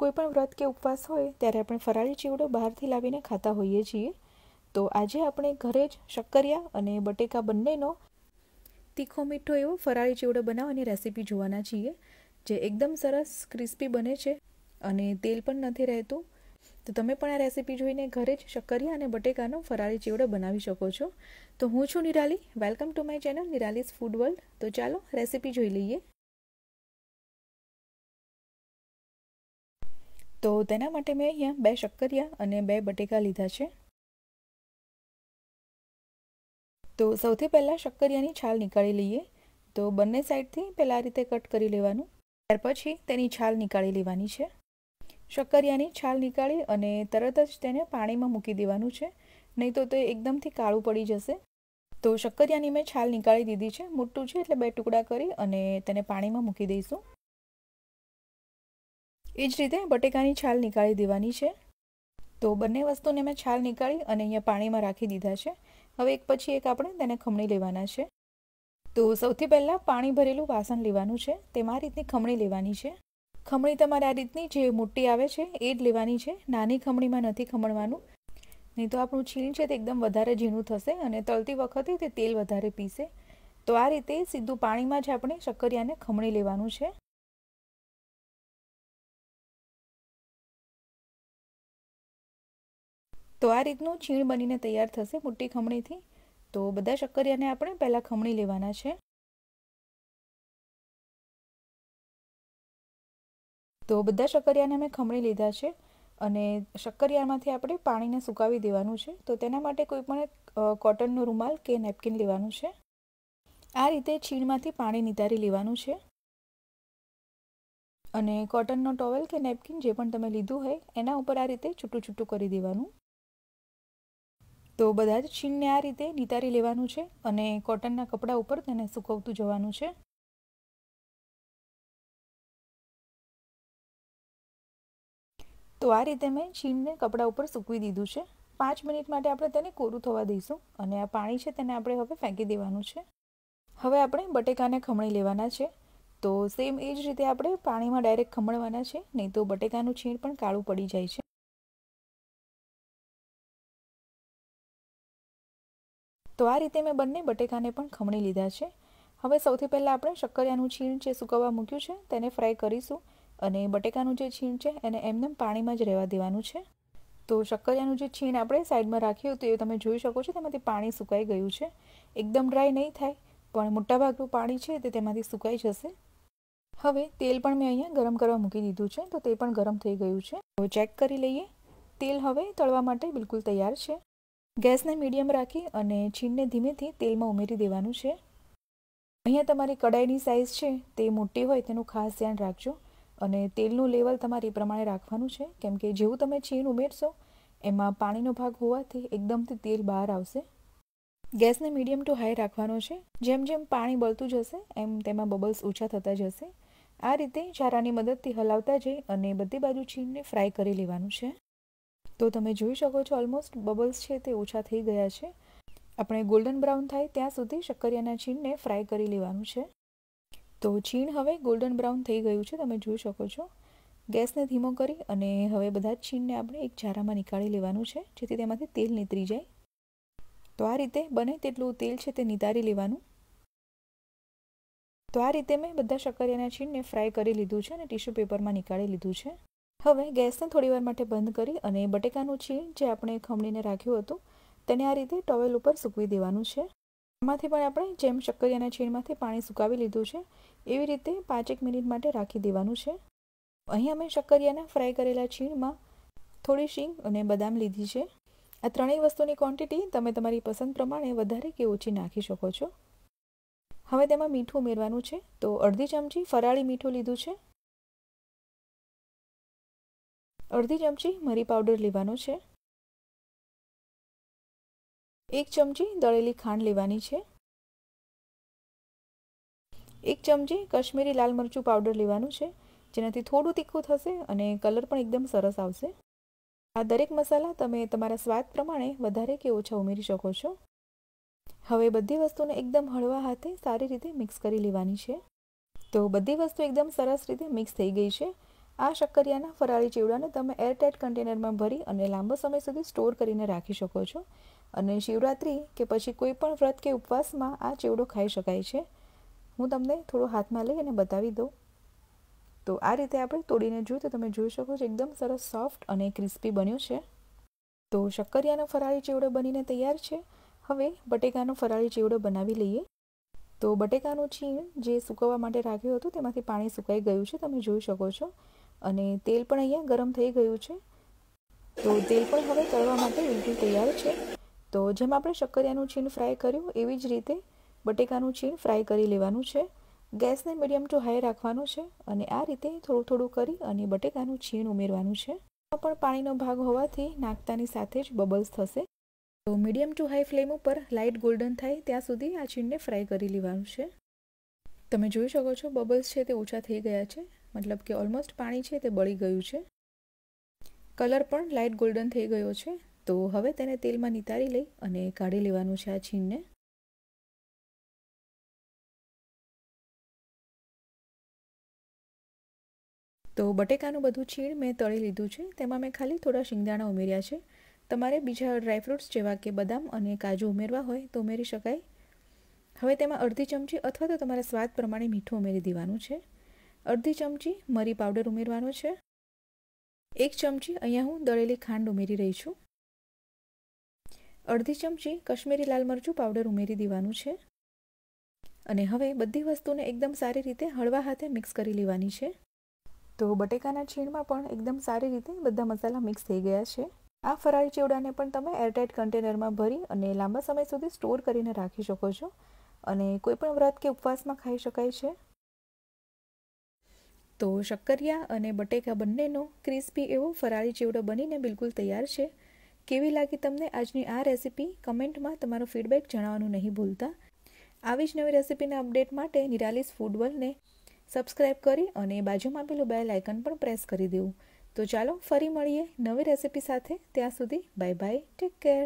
કોઈપણ વ્રત કે ઉપવાસ હોય ત્યારે આપણે ફરાળી ચીવડો બહારથી લાવીને ખાતા હોઈએ છીએ તો આજે આપણે ઘરે જ શક્કરિયા અને બટેકા બંનેનો તીખો મીઠો એવો ફરાળી ચીવડો બનાવવાની રેસીપી જોવાના છીએ જે એકદમ સરસ ક્રિસ્પી બને છે અને તેલ પણ નથી રહેતું તો તમે પણ આ રેસીપી જોઈને ઘરે જ શક્કરિયા અને બટેકાનો ફરાળી ચીવડો બનાવી શકો છો તો હું છું Nirali welcome to my channel Nirali's food world તો ચાલો રેસીપી જોઈ લઈએ તો તેના માટે મેં અહીંયા બે શક્કરિયા અને બે બટેકા લીધા છે તો સૌથી પહેલાં શક્કરિયાની છાલ નીકાળી લઈએ તો બંને સાઈડથી પહેલાં આ રીતે કટ કરી લેવાનું ત્યાર પછી તેની છાલ નીકાળી લેવાની છે શક્કરિયાની છાલ નીકાળી અને તરત જ તેને પાણીમાં મૂકી દેવાનું છે નહીં તો તે એકદમથી કાળું પડી જશે તો શક્કરિયાની મેં છાલ નીકાળી દીધી છે મોટું છે એટલે બે ટુકડા કરી અને તેને પાણીમાં મૂકી દઈશું એ જ રીતે બટેકાની છાલ નીકાળી દેવાની છે તો બંને વસ્તુને મેં છાલ નીકાળી અને અહીંયા પાણીમાં રાખી દીધા છે હવે એક પછી એક આપણે તેને ખમણી લેવાના છે તો સૌથી પહેલાં પાણી ભરેલું વાસણ લેવાનું છે તેમાં આ રીતની ખમણી લેવાની છે ખમણી તમારે આ રીતની જે મોટી આવે છે એ જ લેવાની છે નાની ખમણીમાં નથી ખમણવાનું નહીં તો આપણું છીણ છે તે એકદમ વધારે ઝીણું થશે અને તળતી વખતે તે તેલ વધારે પીશે તો આ રીતે સીધું પાણીમાં જ આપણે શક્કરિયાને ખમણી લેવાનું છે તો આ રીતનું છીણ બનીને તૈયાર થશે મોટી ખમણીથી તો બધા શક્કરિયાને આપણે પહેલાં ખમણી લેવાના છે તો બધા શક્કરિયાને મેં ખમણી લીધા છે અને શક્કરિયામાંથી આપણે પાણીને સુકાવી દેવાનું છે તો તેના માટે કોઈ પણ કોટનનો રૂમાલ કે નેપકિન લેવાનું છે આ રીતે છીણમાંથી પાણી નિતારી લેવાનું છે અને કોટનનો ટોવેલ કે નેપકિન જે પણ તમે લીધું હોય એના ઉપર આ રીતે છૂટું છૂટું કરી દેવાનું તો બધા જ છીણને આ રીતે નિતારી લેવાનું છે અને કોટનના કપડાં ઉપર તેને સૂકવતું જવાનું છે તો આ રીતે મેં છીણને કપડાં ઉપર સૂકવી દીધું છે પાંચ મિનિટ માટે આપણે તેને કોરું થવા દઈશું અને આ પાણી છે તેને આપણે હવે ફેંકી દેવાનું છે હવે આપણે બટેકાને ખમણી લેવાના છે તો સેમ એ જ રીતે આપણે પાણીમાં ડાયરેક્ટ ખમણવાના છે નહીં તો બટેકાનું છીણ પણ કાળું પડી જાય છે તો આ રીતે મેં બંને બટેકાને પણ ખમણી લીધા છે હવે સૌથી પહેલાં આપણે શક્કરિયાનું છીણ જે સુકવવા મૂક્યું છે તેને ફ્રાય કરીશું અને બટેકાનું જે છીણ છે એને એમનેમ પાણીમાં જ રહેવા દેવાનું છે તો શક્કરિયાનું જે છીણ આપણે સાઈડમાં રાખ્યું હતું એ તમે જોઈ શકો છો તેમાંથી પાણી સુકાઈ ગયું છે એકદમ ડ્રાય નહીં થાય પણ મોટાભાગનું પાણી છે તે તેમાંથી સુકાઈ જશે હવે તેલ પણ મેં અહીંયા ગરમ કરવા મૂકી દીધું છે તો તે પણ ગરમ થઈ ગયું છે તો ચેક કરી લઈએ તેલ હવે તળવા માટે બિલકુલ તૈયાર છે ગેસને મીડિયમ રાખી અને છીણને ધીમેથી તેલમાં ઉમેરી દેવાનું છે અહીંયા તમારી કડાઈની સાઇઝ છે તે મોટી હોય તેનું ખાસ ધ્યાન રાખજો અને તેલનું લેવલ તમારે એ પ્રમાણે રાખવાનું છે કેમ કે જેવું તમે છીણ ઉમેરશો એમાં પાણીનો ભાગ હોવાથી એકદમથી તેલ બહાર આવશે ગેસને મીડિયમ ટુ હાઈ રાખવાનો છે જેમ જેમ પાણી બળતું જશે એમ તેમાં બબલ્સ ઓછા થતા જશે આ રીતે ચારાની મદદથી હલાવતા જઈ અને બધી બાજુ છીણને ફ્રાય કરી લેવાનું છે તો તમે જોઈ શકો છો ઓલમોસ્ટ બબલ્સ છે તે ઓછા થઈ ગયા છે આપણે ગોલ્ડન બ્રાઉન થાય ત્યાં સુધી શક્કરિયાના છીણને ફ્રાય કરી લેવાનું છે તો છીણ હવે ગોલ્ડન બ્રાઉન થઈ ગયું છે તમે જોઈ શકો છો ગેસને ધીમો કરી અને હવે બધા જ છીણને આપણે એક જારામાં નીકાળી લેવાનું છે જેથી તેમાંથી તેલ નીતરી જાય તો આ રીતે બને તેટલું તેલ છે તે નિતારી લેવાનું તો આ રીતે મેં બધા શક્કરિયાના છીણને ફ્રાય કરી લીધું છે અને ટિશ્યુ પેપરમાં નીકાળી લીધું છે હવે ગેસને થોડીવાર માટે બંધ કરી અને બટેકાનું છીણ જે આપણે ખમણીને રાખ્યું હતું તેને આ રીતે ટોવેલ ઉપર સૂકવી દેવાનું છે આમાંથી પણ આપણે જેમ શક્કરિયાના છીણમાંથી પાણી સુકાવી લીધું છે એવી રીતે પાંચેક મિનિટ માટે રાખી દેવાનું છે અહીં અમે શક્કરિયાના ફ્રાય કરેલા છીણમાં થોડી શીંગ અને બદામ લીધી છે આ ત્રણેય વસ્તુની ક્વોન્ટિટી તમે તમારી પસંદ પ્રમાણે વધારે કે ઓછી નાખી શકો છો હવે તેમાં મીઠું ઉમેરવાનું છે તો અડધી ચમચી ફરાળી મીઠું લીધું છે અડધી ચમચી મરી પાવડર લેવાનો છે એક ચમચી દળેલી ખાંડ લેવાની છે એક ચમચી કશ્મીરી લાલ મરચું પાવડર લેવાનું છે જેનાથી થોડું તીખું થશે અને કલર પણ એકદમ સરસ આવશે આ દરેક મસાલા તમે તમારા સ્વાદ પ્રમાણે વધારે કે ઓછા ઉમેરી શકો છો હવે બધી વસ્તુને એકદમ હળવા હાથે સારી રીતે મિક્સ કરી લેવાની છે તો બધી વસ્તુ એકદમ સરસ રીતે મિક્સ થઈ ગઈ છે આ શક્કરિયાના ફરાળી ચીવડાને તમે એરટાઇટ કન્ટેનરમાં ભરી અને લાંબો સમય સુધી સ્ટોર કરીને રાખી શકો છો અને શિવરાત્રિ કે પછી કોઈ પણ વ્રત કે ઉપવાસમાં આ ચેવડો ખાઈ શકાય છે હું તમને થોડો હાથમાં લઈ અને બતાવી દઉં તો આ રીતે આપણે તોડીને જોયું તો તમે જોઈ શકો છો એકદમ સરસ સોફ્ટ અને ક્રિસ્પી બન્યું છે તો શક્કરિયાનો ફરાળી ચેવડો બનીને તૈયાર છે હવે બટેકાનો ફરાળી ચેવડો બનાવી લઈએ તો બટેકાનું છીણ જે સૂકવવા માટે રાખ્યું હતું તેમાંથી પાણી સુકાઈ ગયું છે તમે જોઈ શકો છો અને તેલ પણ અહીંયા ગરમ થઈ ગયું છે તો તેલ પણ હવે તળવા માટે બિલકુલ તૈયાર છે તો જેમ આપણે શક્કરિયાનું છીણ ફ્રાય કર્યું એવી જ રીતે બટેકાનું છીણ ફ્રાય કરી લેવાનું છે ગેસને મીડિયમ ટુ હાઈ રાખવાનું છે અને આ રીતે થોડું થોડું કરી અને બટેકાનું છીણ ઉમેરવાનું છે પણ પાણીનો ભાગ હોવાથી નાખતાની સાથે જ બબલ્સ થશે તો મીડિયમ ટુ હાઈ ફ્લેમ ઉપર લાઇટ ગોલ્ડન થાય ત્યાં સુધી આ છીણને ફ્રાય કરી લેવાનું છે તમે જોઈ શકો છો બબલ્સ છે તે ઓછા થઈ ગયા છે મતલબ કે ઓલમોસ્ટ પાણી છે તે બળી ગયું છે કલર પણ લાઇટ ગોલ્ડન થઈ ગયો છે તો હવે તેને તેલમાં નિતારી લઈ અને કાઢી લેવાનું છે આ છીણને તો બટેકાનું બધું છીણ મેં તળી લીધું છે તેમાં મેં ખાલી થોડા શિંગદાણા ઉમેર્યા છે તમારે બીજા ડ્રાયફ્રૂટ્સ જેવા કે બદામ અને કાજુ ઉમેરવા હોય તો ઉમેરી શકાય હવે તેમાં અડધી ચમચી અથવા તો તમારા સ્વાદ પ્રમાણે મીઠું ઉમેરી દેવાનું છે અડધી ચમચી મરી પાવડર ઉમેરવાનો છે એક ચમચી અહીંયા હું દળેલી ખાંડ ઉમેરી રહી છું અડધી ચમચી કશ્મીરી લાલ મરચું પાવડર ઉમેરી દેવાનું છે અને હવે બધી વસ્તુને એકદમ સારી રીતે હળવા હાથે મિક્સ કરી લેવાની છે તો બટેકાના છીણમાં પણ એકદમ સારી રીતે બધા મસાલા મિક્સ થઈ ગયા છે આ ફરાળી ચેવડાને પણ તમે એરટાઇટ કન્ટેનરમાં ભરી અને લાંબા સમય સુધી સ્ટોર કરીને રાખી શકો છો અને કોઈ પણ વ્રત કે ઉપવાસમાં ખાઈ શકાય છે તો શક્કરિયા અને બટેકા બંનેનો ક્રિસ્પી એવો ફરારી ચેવડો બનીને બિલકુલ તૈયાર છે કેવી લાગી તમને આજની આ રેસીપી કમેન્ટમાં તમારો ફીડબેક જણાવવાનું નહીં ભૂલતા આવી જ નવી રેસીપીના અપડેટ માટે નિરાલિસ ફૂડ વર્લ્ડને સબસ્ક્રાઇબ કરી અને બાજુમાં આપેલું બેલ આઇકન પણ પ્રેસ કરી દેવું તો ચાલો ફરી મળીએ નવી રેસીપી સાથે ત્યાં સુધી બાય બાય ટેક કેર